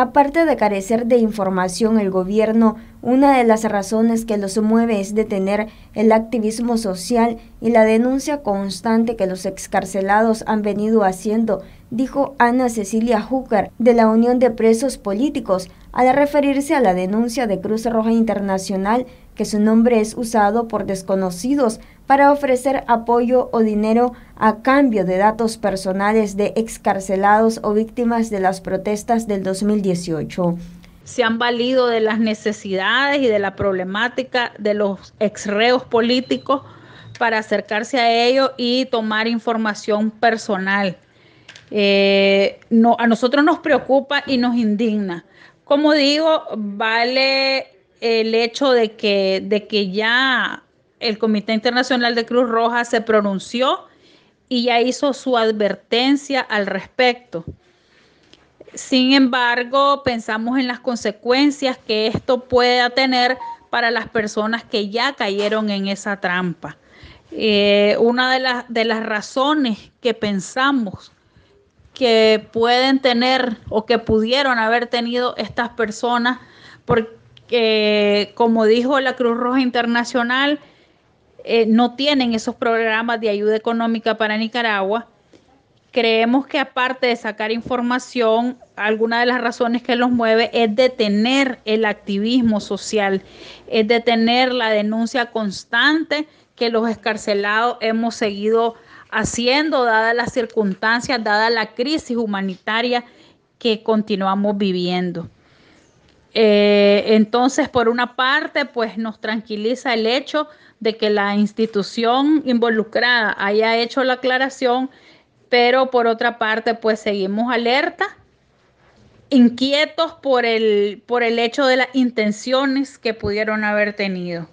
Aparte de carecer de información, el gobierno, una de las razones que los mueve es detener el activismo social y la denuncia constante que los excarcelados han venido haciendo, dijo Ana Cecilia Hooker de la Unión de Presos Políticos al referirse a la denuncia de Cruz Roja Internacional que su nombre es usado por desconocidos para ofrecer apoyo o dinero a cambio de datos personales de excarcelados o víctimas de las protestas del 2018 se han valido de las necesidades y de la problemática de los exreos políticos para acercarse a ellos y tomar información personal. Eh, a nosotros nos preocupa y nos indigna. Como digo, vale el hecho de que, de que ya el Comité Internacional de Cruz Roja se pronunció y ya hizo su advertencia al respecto. Sin embargo, pensamos en las consecuencias que esto pueda tener para las personas que ya cayeron en esa trampa. Eh, una de, las, de las razones que pensamos que pueden tener o que pudieron haber tenido estas personas por, que, como dijo la Cruz Roja Internacional, eh, no tienen esos programas de ayuda económica para Nicaragua. Creemos que aparte de sacar información, alguna de las razones que los mueve es detener el activismo social, es detener la denuncia constante que los escarcelados hemos seguido haciendo, dadas las circunstancias, dada la crisis humanitaria que continuamos viviendo. Eh, entonces, por una parte, pues nos tranquiliza el hecho de que la institución involucrada haya hecho la aclaración, pero por otra parte, pues seguimos alerta, inquietos por el, por el hecho de las intenciones que pudieron haber tenido.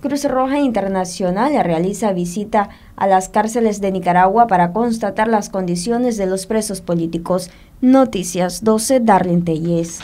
Cruz Roja Internacional realiza visita a las cárceles de Nicaragua para constatar las condiciones de los presos políticos. Noticias 12, Darlene Tellez.